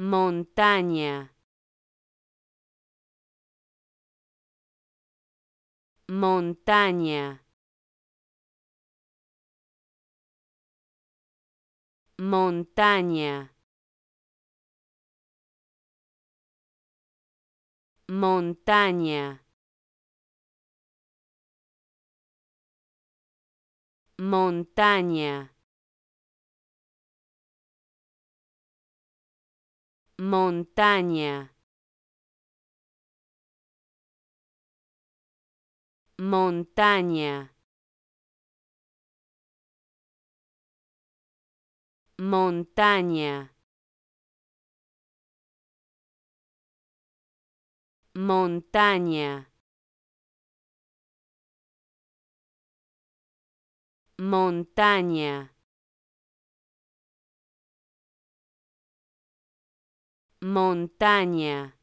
montaña, montaña, montaña, montaña. montaña. montaña, montaña, montaña, montaña. montaña. montaña